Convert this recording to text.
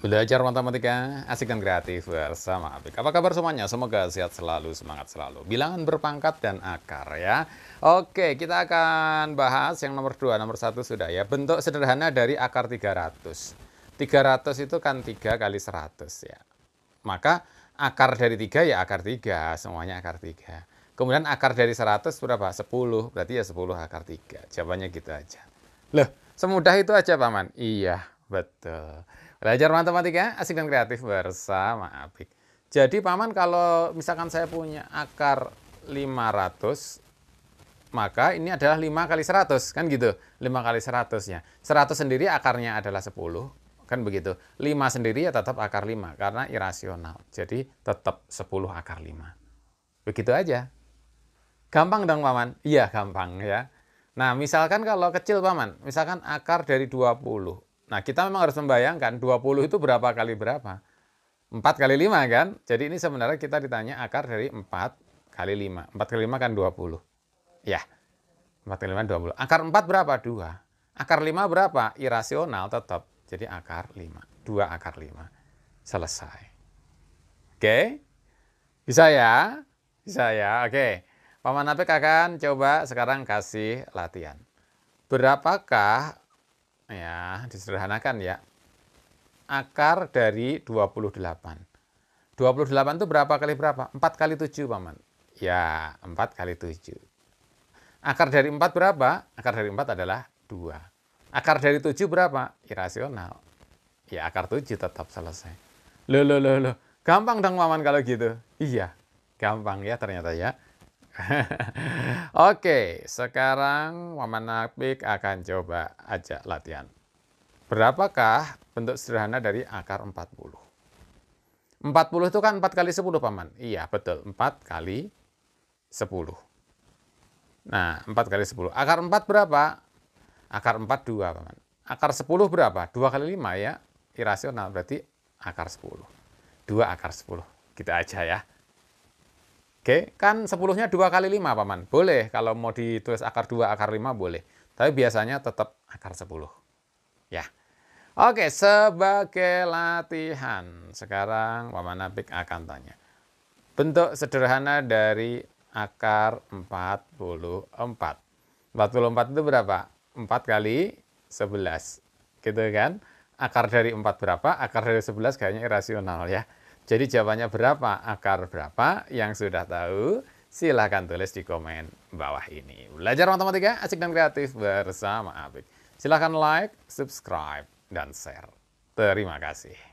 Belajar matematika asik dan kreatif bersama Apik. Apa kabar semuanya? Semoga sehat selalu, semangat selalu. Bilangan berpangkat dan akar ya. Oke, kita akan bahas yang nomor 2, nomor 1 sudah ya. Bentuk sederhana dari akar 300. 300 itu kan 3 kali 100 ya. Maka akar dari 3 ya akar 3, semuanya akar 3. Kemudian akar dari 100 berapa? 10, berarti ya 10 akar 3. Jawabannya gitu aja. Loh, semudah itu aja Paman? Iya, betul. Belajar matematika ya, asik dan kreatif bersama Apik. Jadi Paman kalau misalkan saya punya akar 500 maka ini adalah 5 kali 100 kan gitu 5 kali 100 nya 100 sendiri akarnya adalah 10 kan begitu 5 sendiri ya tetap akar 5 karena irasional jadi tetap 10 akar 5 begitu aja gampang dong paman iya gampang ya nah misalkan kalau kecil paman misalkan akar dari 20 Nah, kita memang harus membayangkan 20 itu berapa kali berapa. 4 kali 5 kan? Jadi ini sebenarnya kita ditanya akar dari 4 kali 5. 4 kali 5 kan 20. Ya, 4 kali 5 20. Akar 4 berapa? 2. Akar 5 berapa? Irasional tetap. Jadi akar 5. 2 akar 5. Selesai. Oke? Bisa ya? Bisa ya? Oke. Paman Apik akan coba sekarang kasih latihan. Berapakah ya disederhanakan ya akar dari 28 28 itu berapa kali berapa 4 kali 7 paman ya 4 kali 7 akar dari 4 berapa akar dari 4 adalah 2 akar dari 7 berapa irasional ya akar 7 tetap selesai lo lo lo lo gampang dong paman kalau gitu iya gampang ya ternyata ya Oke, sekarang Waman Apik akan coba ajak latihan. Berapakah bentuk sederhana dari akar 40? 40 itu kan 4 kali 10, Paman. Iya, betul. 4 kali 10. Nah, 4 kali 10. Akar 4 berapa? Akar 4, 2, Paman. Akar 10 berapa? 2 kali 5 ya. Irasional, berarti akar 10. 2 akar 10. Kita aja ya. Oke, kan 10-nya 2 kali 5, Paman. Boleh, kalau mau ditulis akar 2, akar 5 boleh. Tapi biasanya tetap akar 10. Ya. Oke, sebagai latihan, sekarang Paman Apik akan tanya. Bentuk sederhana dari akar 44. 44 itu berapa? 4 kali 11. Gitu kan? Akar dari 4 berapa? Akar dari 11 kayaknya irasional ya. Jadi jawabannya berapa, akar berapa, yang sudah tahu silahkan tulis di komen bawah ini. Belajar matematika asik dan kreatif bersama Abik. Silahkan like, subscribe, dan share. Terima kasih.